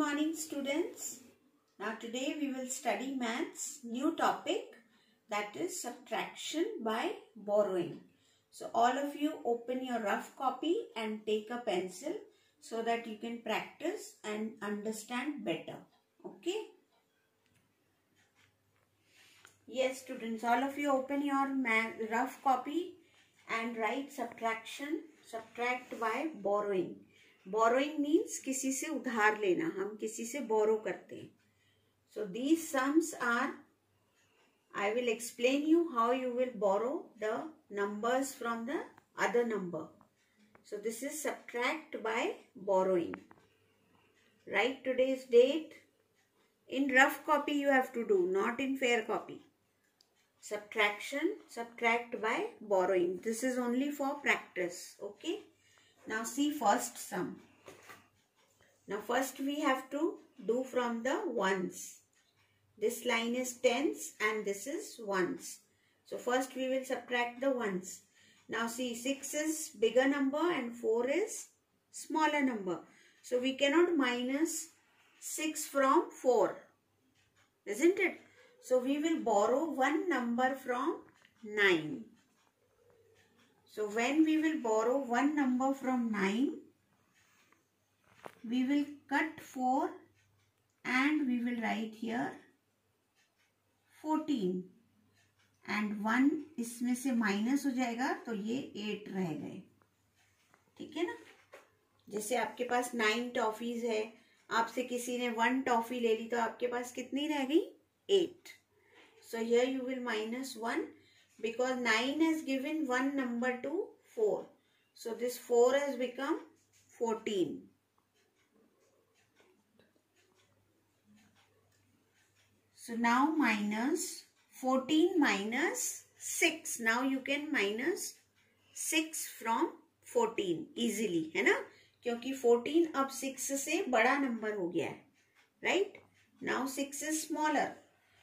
morning students. Now today we will study maths new topic that is subtraction by borrowing. So all of you open your rough copy and take a pencil so that you can practice and understand better. Okay. Yes students all of you open your rough copy and write subtraction subtract by borrowing. Borrowing means किसी से उधार लेना हम किसी से borrow करते हैं so these sums are I will explain you how you will borrow the numbers from the other number so this is subtract by borrowing right is that in rough copy you have to do not in fair copy subtraction subtract by borrowing this is only for practice okay okay? Now see first sum. Now first we have to do from the ones. This line is tens and this is ones. So first we will subtract the ones. Now see 6 is bigger number and 4 is smaller number. So we cannot minus 6 from 4. Isn't it? So we will borrow one number from 9. So when we will borrow one number from 9, we will cut 4 and we will write here 14 and one इसमें से minus हो जाएगा तो ये eight रह गए ठीक है ना जैसे आपके पास नाइन टॉफीज है आपसे किसी ने वन टॉफी ले ली तो आपके पास कितनी रह गई eight so here you will minus one because 9 has given one number to 4. So this 4 has become 14. So now minus fourteen minus six. Now you can minus six from fourteen easily है ना क्योंकि fourteen अब six से बड़ा number हो गया है right? Now six is smaller.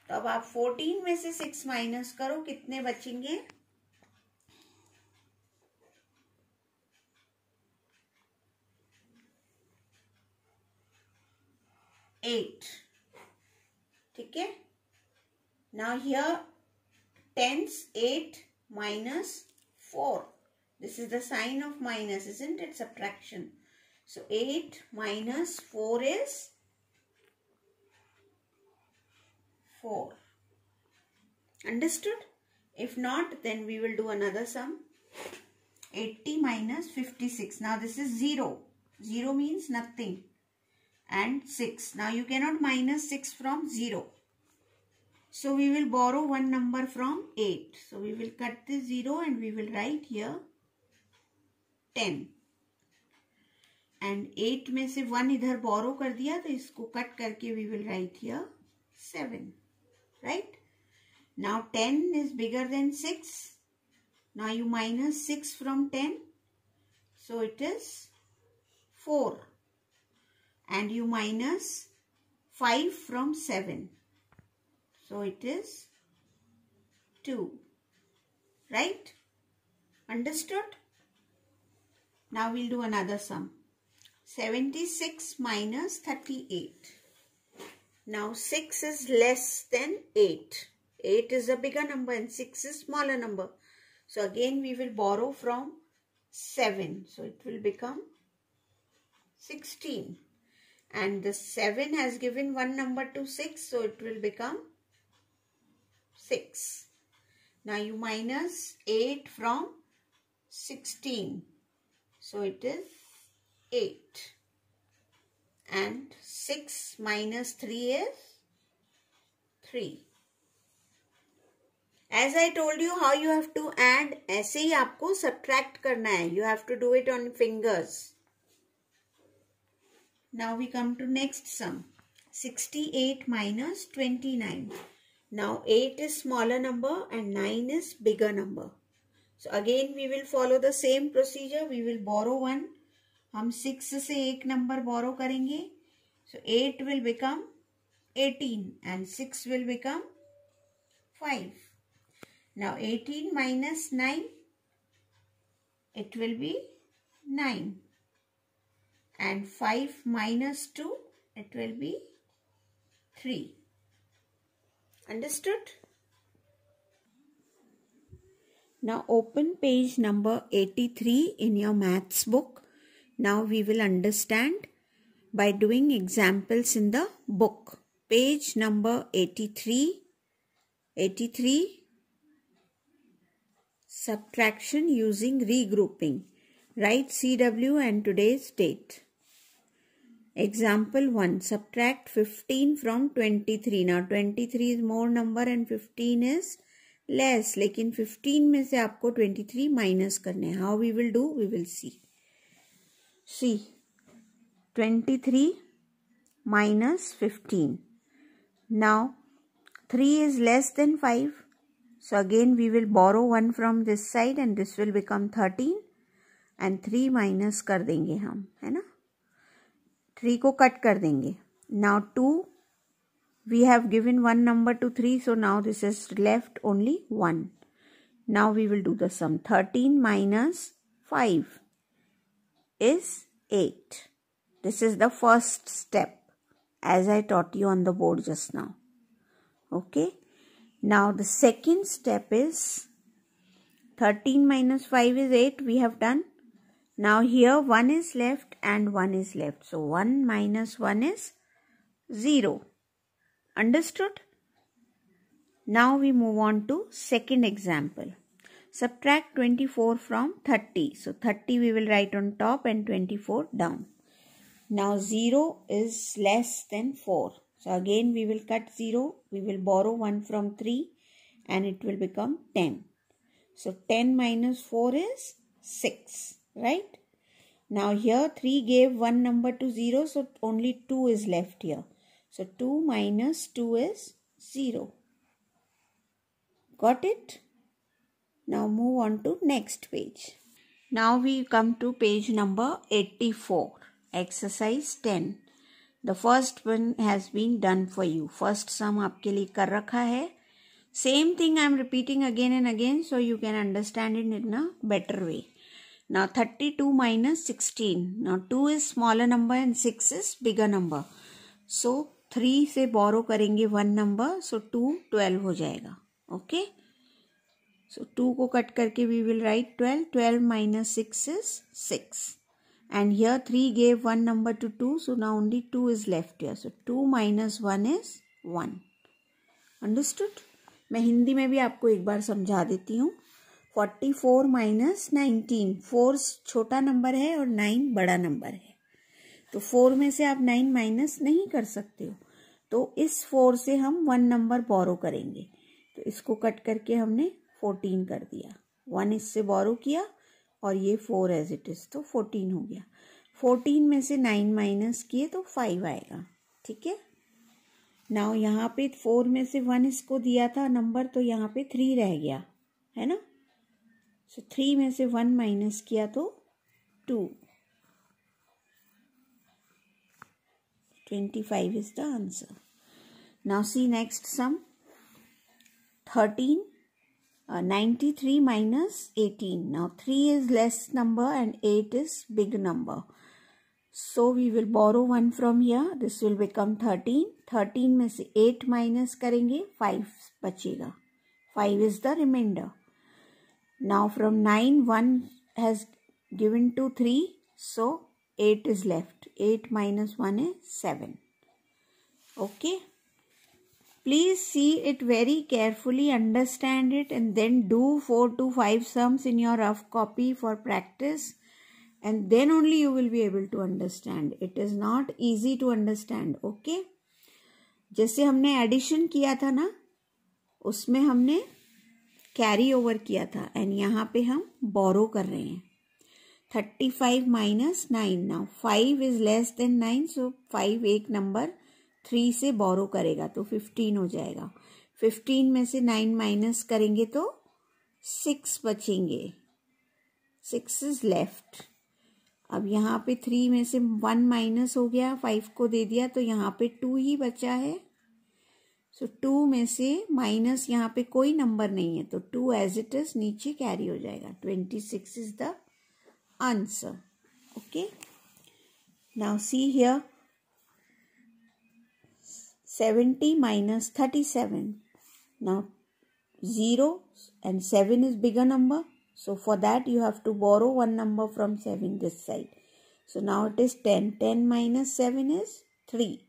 तो अब आप फोर्टीन में से सिक्स माइनस करो कितने बचेंगे एट ठीक है now here tens eight minus four this is the sign of minus is in its attraction so eight minus four is 4. Understood? If not, then we will do another sum. 80 minus 56. Now this is 0. 0 means nothing. And 6. Now you cannot minus 6 from 0. So we will borrow one number from 8. So we will cut this 0 and we will write here 10. And eight में से one इधर borrow कर दिया तो इसको cut करके we will write here seven right? Now 10 is bigger than 6. Now you minus 6 from 10. So it is 4. And you minus 5 from 7. So it is 2. Right? Understood? Now we'll do another sum. 76 minus 38. Now 6 is less than 8. 8 is a bigger number and 6 is smaller number. So again we will borrow from 7. So it will become 16. And the 7 has given one number to 6. So it will become 6. Now you minus 8 from 16. So it is 8 and 6 minus 3 is 3. As I told you how you have to add, ऐसे ही आपको subtract करना है. You have to do it on fingers. Now we come to next sum. 68 minus 29. Now 8 is smaller number and 9 is bigger number. So again we will follow the same procedure. We will borrow 1 हम six से एक number borrow करेंगे so eight will become eighteen and six will become five now eighteen minus nine it will be nine and five minus two it will be three understood now open page number eighty three in your maths book Now we will understand by doing examples in the book. Page number 83, 83 Subtraction using regrouping. Write CW and today's date. Example 1. Subtract 15 from 23. Now 23 is more number and 15 is less. in 15 में से आपको 23 minus करने हैं we will do? We will see. See twenty three minus fifteen now three is less than five so again we will borrow one from this side and this will become thirteen and three minus कर देंगे हम है ना three को cut कर देंगे now two we have given one number to three so now this is left only one now we will do the sum thirteen minus five is 8. This is the first step as I taught you on the board just now. Okay. Now the second step is 13 minus 5 is 8 we have done. Now here 1 is left and 1 is left. So 1 minus 1 is 0. Understood? Now we move on to second example. Subtract 24 from 30. So 30 we will write on top and 24 down. Now 0 is less than 4. So again we will cut 0. We will borrow 1 from 3 and it will become 10. So 10 minus 4 is 6, right? Now here 3 gave 1 number to 0 so only 2 is left here. So 2 minus 2 is 0. Got it? Now move on to next page. Now we come to page number 84, exercise 10. The first one has been done for you. First sum आपके लिए कर रखा है same thing i am repeating again and again so you can understand it in a better way now 32 minus 16 now 2 is smaller number and 6 is bigger number so 3 से borrow करेंगे one number so 2 12 हो जाएगा okay so two को cut करके we will write twelve twelve minus six is six and here three gave one number to two so ना only two is left here so two minus one is one understood मैं हिंदी में भी आपको एक बार समझा देती हूँ forty four minus nineteen four छोटा नंबर है और नाइन बड़ा नंबर है तो फोर में से आप नाइन माइनस नहीं कर सकते हो तो इस फोर से हम वन नंबर बोरो करेंगे तो इसको कट करके हमने फोर्टीन कर दिया वन इससे बोरो किया और ये फोर एज इट इज़ तो फोर्टीन हो गया फोर्टीन में से नाइन माइनस किए तो फाइव आएगा ठीक है नाउ यहाँ पे फोर में से वन इसको दिया था नंबर तो यहाँ पे थ्री रह गया है ना सो so, थ्री में से वन माइनस किया तो two twenty five is the answer now see next sum thirteen uh, 93 minus 18. Now 3 is less number and 8 is big number. So we will borrow 1 from here. This will become 13. 13 8 minus करेंगे 5 बचेगा. 5 is the remainder. Now from 9 1 has given to 3. So 8 is left. 8 minus 1 is 7. Okay. Please see it very carefully, understand it and then do 4 to 5 sums in your rough copy for practice and then only you will be able to understand. It is not easy to understand, okay? जैसे हमने addition किया था ना उसमें हमने carry over किया था and यहाँ पे हम बोरो कर रहे हैं thirty five minus nine now five is less than nine so five एक नंबर थ्री से बोरो करेगा तो फिफ्टीन हो जाएगा फिफ्टीन में से नाइन माइनस करेंगे तो सिक्स बचेंगे सिक्स इज लेफ्ट अब यहाँ पे थ्री में से वन माइनस हो गया फाइव को दे दिया तो यहाँ पे टू ही बचा है सो so, टू में से माइनस यहाँ पे कोई नंबर नहीं है तो टू एज इट इज नीचे कैरी हो जाएगा twenty six is the answer okay now see here 70 minus 37. Now 0 and 7 is bigger number. So for that you have to borrow one number from 7 this side. So now it is 10. 10 minus 7 is 3.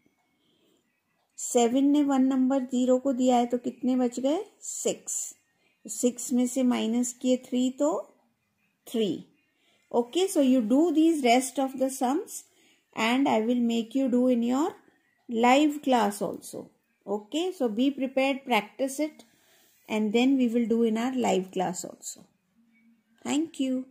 7 ने one number zero को दिया है तो कितने बच गए six six में से माइनस किए थ्री तो three okay so you do these rest of the sums and I will make you do in your live class also okay so be prepared practice it and then we will do in our live class also thank you